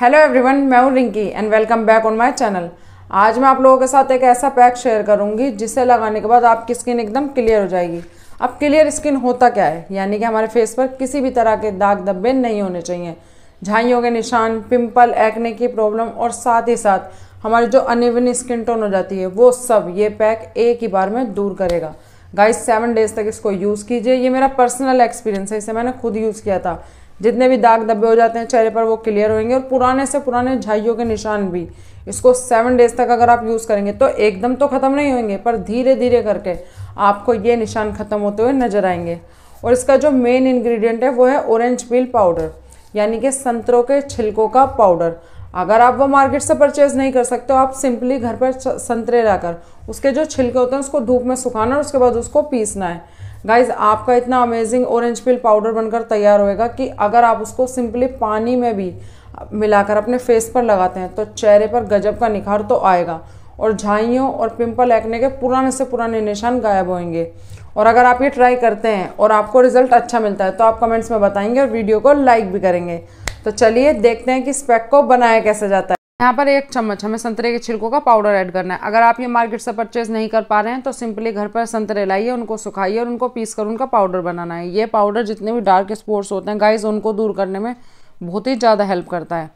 hello everyone मैं हूँ Rinki and welcome back on my channel आज मैं आप लोगों के साथ एक ऐसा पैक शेयर करूँगी जिसे लगाने के बाद आपकी स्किन एकदम क्लियर हो जाएगी अब क्लियर स्किन होता क्या है यानी कि हमारे फेस पर किसी भी तरह के दाग धब्बे नहीं होने चाहिए झाइयों के निशान पिंपल एक्ने की प्रॉब्लम और साथ ही साथ हमारी जो अनिवन स्किन टोन हो जाती है वो सब ये पैक एक ही बार में दूर करेगा गाइस सेवन डेज तक इसको यूज़ कीजिए ये मेरा पर्सनल एक्सपीरियंस है इसे मैंने खुद यूज़ किया था जितने भी दाग धब्बे हो जाते हैं चेहरे पर वो क्लियर होंगे और पुराने से पुराने झाइयों के निशान भी इसको सेवन डेज तक अगर आप यूज़ करेंगे तो एकदम तो ख़त्म नहीं होंगे पर धीरे धीरे करके आपको ये निशान ख़त्म होते हुए नजर आएंगे और इसका जो मेन इंग्रेडिएंट है वो है ऑरेंज पील पाउडर यानी कि संतरों के छिलकों का पाउडर अगर आप वो मार्केट से परचेज नहीं कर सकते हो आप सिंपली घर पर संतरे लाकर उसके जो छिलके होते हैं उसको धूप में सुखाना और उसके बाद उसको पीसना है गाइज आपका इतना अमेजिंग ऑरेंज पिल पाउडर बनकर तैयार होएगा कि अगर आप उसको सिंपली पानी में भी मिलाकर अपने फेस पर लगाते हैं तो चेहरे पर गजब का निखार तो आएगा और झाइयों और पिंपल एक्ने के पुराने से पुराने निशान गायब होंगे और अगर आप ये ट्राई करते हैं और आपको रिजल्ट अच्छा मिलता है तो आप कमेंट्स में बताएंगे और वीडियो को लाइक भी करेंगे तो चलिए देखते हैं कि स्पेक को बनाया कैसे जाता है यहाँ पर एक चम्मच हमें संतरे के छिलकों का पाउडर ऐड करना है अगर आप ये मार्केट से परचेज नहीं कर पा रहे हैं तो सिंपली घर पर संतरे लाइए उनको सुखाइए और उनको पीस कर उनका पाउडर बनाना है ये पाउडर जितने भी डार्क स्पॉट्स होते हैं गाइस उनको दूर करने में बहुत ही ज़्यादा हेल्प करता है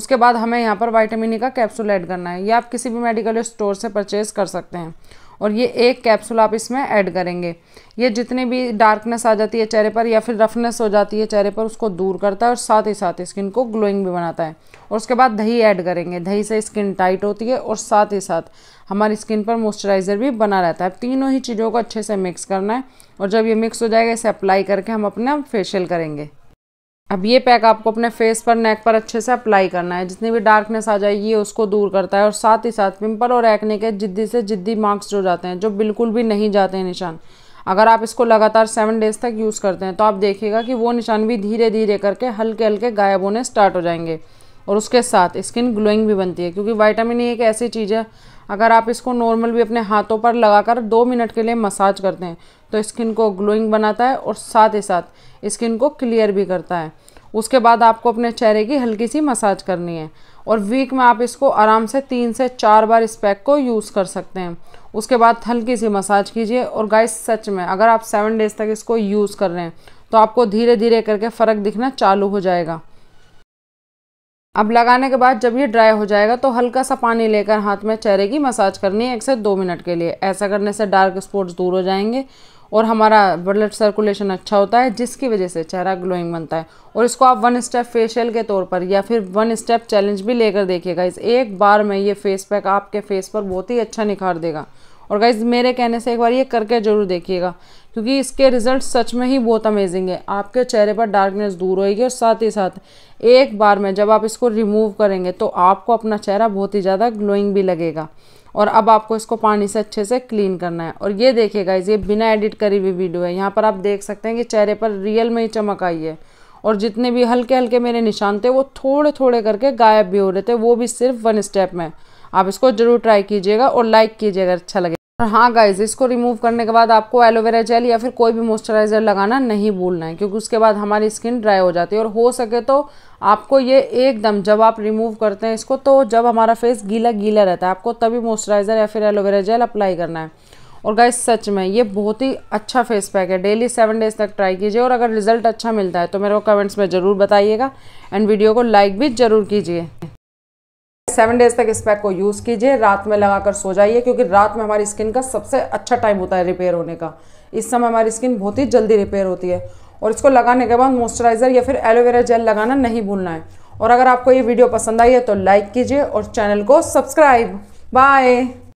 उसके बाद हमें यहाँ पर वाइटामिन ई e का कैप्सूल ऐड करना है ये आप किसी भी मेडिकल स्टोर से परचेज़ कर सकते हैं और ये एक कैप्सूल आप इसमें ऐड करेंगे ये जितनी भी डार्कनेस आ जाती है चेहरे पर या फिर रफनेस हो जाती है चेहरे पर उसको दूर करता है और साथ ही साथ स्किन को ग्लोइंग भी बनाता है और उसके बाद दही ऐड करेंगे दही से स्किन टाइट होती है और साथ ही साथ हमारी स्किन पर मॉइस्चराइज़र भी बना रहता है तीनों ही चीज़ों को अच्छे से मिक्स करना है और जब ये मिक्स हो जाएगा इसे अप्लाई करके हम अपना फेशियल करेंगे अब ये पैक आपको अपने फेस पर नेक पर अच्छे से अप्लाई करना है जितनी भी डार्कनेस आ जाएगी ये उसको दूर करता है और साथ ही साथ पिंपल और एक्ने के जिद्दी से जिद्दी मार्क्स जो जाते हैं जो बिल्कुल भी नहीं जाते हैं निशान अगर आप इसको लगातार सेवन डेज तक यूज़ करते हैं तो आप देखिएगा कि वो निशान भी धीरे धीरे करके हल्के हल्के गायब होने स्टार्ट हो जाएंगे और उसके साथ स्किन ग्लोइंग भी बनती है क्योंकि वाइटामिन ए e एक ऐसी चीज़ है अगर आप इसको नॉर्मल भी अपने हाथों पर लगाकर दो मिनट के लिए मसाज करते हैं तो स्किन को ग्लोइंग बनाता है और साथ ही साथ स्किन को क्लियर भी करता है उसके बाद आपको अपने चेहरे की हल्की सी मसाज करनी है और वीक में आप इसको आराम से तीन से चार बार इस पैक को यूज़ कर सकते हैं उसके बाद हल्की सी मसाज कीजिए और गाइस सच में अगर आप सेवन डेज़ तक इसको यूज़ कर रहे हैं तो आपको धीरे धीरे करके फ़र्क दिखना चालू हो जाएगा अब लगाने के बाद जब ये ड्राई हो जाएगा तो हल्का सा पानी लेकर हाथ में चेहरे की मसाज करनी है एक से दो मिनट के लिए ऐसा करने से डार्क स्पॉट्स दूर हो जाएंगे और हमारा ब्लड सर्कुलेशन अच्छा होता है जिसकी वजह से चेहरा ग्लोइंग बनता है और इसको आप वन स्टेप फेशियल के तौर पर या फिर वन स्टेप चैलेंज भी लेकर देखिएगा इस एक बार में ये फेस पैक आपके फेस पर बहुत ही अच्छा निखार देगा और गाइज मेरे कहने से एक बार ये करके जरूर देखिएगा क्योंकि इसके रिजल्ट सच में ही बहुत अमेजिंग है आपके चेहरे पर डार्कनेस दूर होएगी और साथ ही साथ एक बार में जब आप इसको रिमूव करेंगे तो आपको अपना चेहरा बहुत ही ज़्यादा ग्लोइंग भी लगेगा और अब आपको इसको पानी से अच्छे से क्लीन करना है और ये देखिए गाइज ये बिना एडिट करी हुई वीडियो है यहाँ पर आप देख सकते हैं कि चेहरे पर रियल में ही चमक आई है और जितने भी हल्के हल्के मेरे निशान थे वो थोड़े थोड़े करके गायब भी हो रहे थे वो भी सिर्फ वन स्टेप में आप इसको जरूर ट्राई कीजिएगा और लाइक कीजिएगा अच्छा लगे और हाँ गाइज इसको रिमूव करने के बाद आपको एलोवेरा जेल या फिर कोई भी मॉइस्चराइज़र लगाना नहीं भूलना है क्योंकि उसके बाद हमारी स्किन ड्राई हो जाती है और हो सके तो आपको ये एकदम जब आप रिमूव करते हैं इसको तो जब हमारा फेस गीला गीला रहता है आपको तभी मॉइस्चराइज़र या फिर एलोवेरा जेल अप्लाई करना है और गाइज सच में ये बहुत ही अच्छा फेस पैक है डेली सेवन डेज तक ट्राई कीजिए और अगर रिजल्ट अच्छा मिलता है तो मेरे को कमेंट्स में ज़रूर बताइएगा एंड वीडियो को लाइक भी ज़रूर कीजिए सेवन डेज तक इस पैक को यूज़ कीजिए रात में लगाकर सो जाइए क्योंकि रात में हमारी स्किन का सबसे अच्छा टाइम होता है रिपेयर होने का इस समय हमारी स्किन बहुत ही जल्दी रिपेयर होती है और इसको लगाने के बाद मॉइस्चराइज़र या फिर एलोवेरा जेल लगाना नहीं भूलना है और अगर आपको ये वीडियो पसंद आई है तो लाइक कीजिए और चैनल को सब्सक्राइब बाय